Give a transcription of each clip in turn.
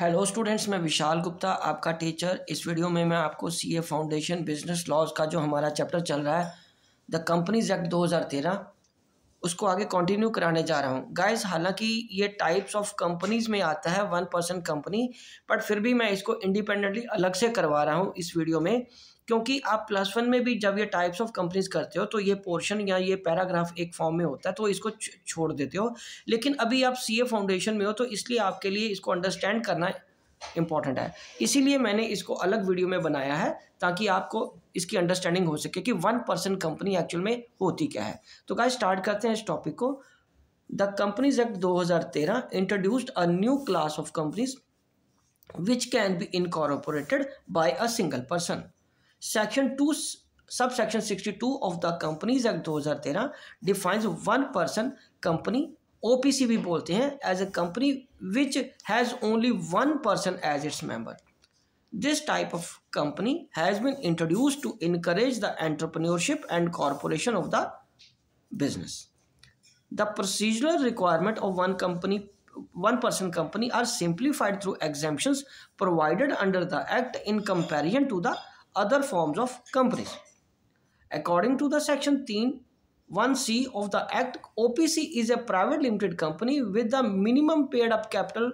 Hello students मैं विशाल गुप्ता आपका teacher इस वीडियो में मैं आपको C A foundation business laws का जो हमारा चैप्टर चल रहा है द कंपनीज एक्ट 2013 उसको आगे कंटिन्यू कराने जा रहा हूँ गाइस हालांकि ये टाइप्स ऑफ कंपनीज में आता है वन पर्सन कंपनी बट फिर भी मैं इसको इंडिपेंडेंटली अलग से करवा रहा हूँ इस वीडियो में क्योंकि आप प्लस वन में भी जब ये टाइप्स ऑफ कंपनीज करते हो तो ये पोर्शन या ये पैराग्राफ एक फॉर्म में होता है तो इसको छोड़ देते हो लेकिन अभी आप सी फाउंडेशन में हो तो इसलिए आपके लिए इसको अंडरस्टैंड करना इम्पॉर्टेंट है इसीलिए मैंने इसको अलग वीडियो में बनाया है ताकि आपको इसकी अंडरस्टैंडिंग हो सके कि वन पर्सन कंपनी एक्चुअल में होती क्या है तो गाइस स्टार्ट करते हैं इस टॉपिक को the companies act 2013 introduced a new class of companies which can be incorporated by a single person section two sub section sixty two of the companies act तेरह defines one person company O P C भी बोलते हैं as a company which has only one person as its member this type of company has been introduce to encourage the entrepreneurship and corporation of the business the procedural requirement of one company one person company are simplified through exemption provided under the act in comparison to the other forms of companies according to the section तीन one C of the act OPC is a private limited company with the minimum paid up capital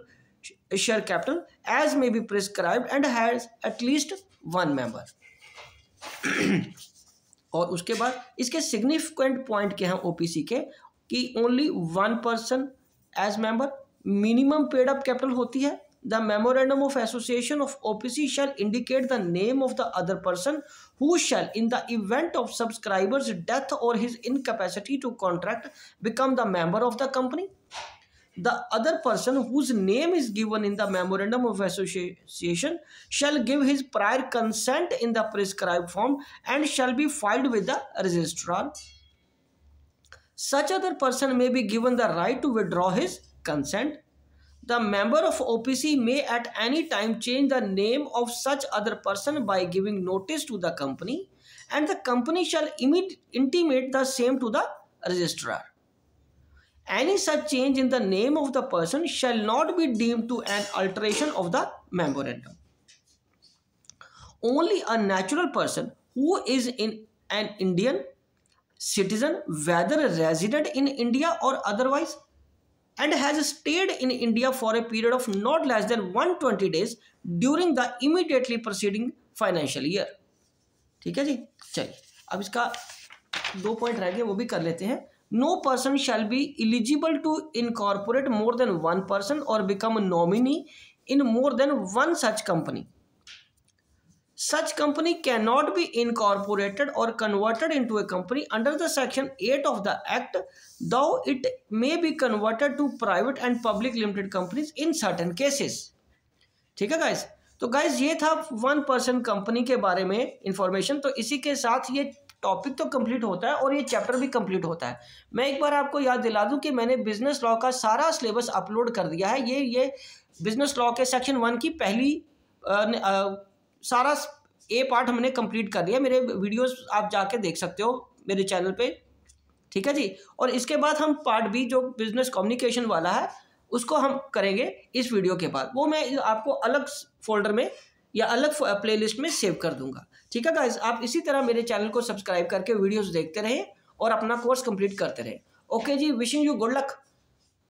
share capital as may be prescribe and has at least one member और उसके बाद इसके significant point के हैं OPC के कि only one person as member minimum paid up capital होती है the memorandum of association of OPC shall indicate the name of the other person who shall in the event of subscriber's death or his incapacity to contract become the member of the company. The other person whose name is given in the memorandum of association shall give his prior consent in the prescribed form and shall be filed with the registrar. Such other person may be given the right to withdraw his consent the member of OPC may at any time change the name of such other person by giving notice to the company and the company shall intimate the same to the registrar. Any such change in the name of the person shall not be deemed to an alteration of the memorandum. Only a natural person who is in an Indian citizen whether resident in India or otherwise and has stayed in India for a period of not less than 120 days during the immediately preceding financial year ठीक है जी चलिए अब इसका दो point रह गए वो भी कर लेते हैं no person shall be eligible to incorporate more than one person और become nominee in more than one such company such company can not be incorporated और converted into a company under the section eight of the act though it may be converted to private and public limited companies in certain cases ठीक है guys तो guys ये था one person company के बारे में information तो इसी के साथ ये टॉपिक तो कंप्लीट होता है और ये चैप्टर भी कंप्लीट होता है मैं एक बार आपको याद दिला दूं कि मैंने बिजनेस लॉ का सारा सिलेबस अपलोड कर दिया है ये ये बिजनेस लॉ के सेक्शन वन की पहली सारा ए पार्ट हमने कंप्लीट कर लिया मेरे वीडियोस आप जाके देख सकते हो मेरे चैनल पे ठीक है जी और इसके बाद हम पार्ट बी जो बिजनेस कम्युनिकेशन वाला है उसको हम करेंगे इस वीडियो के बाद वो मैं आपको अलग फोल्डर में या अलग प्लेलिस्ट में सेव कर दूंगा ठीक है गाइज आप इसी तरह मेरे चैनल को सब्सक्राइब करके वीडियोज़ देखते रहें और अपना कोर्स कंप्लीट करते रहें ओके जी विशिंग यू गुड लक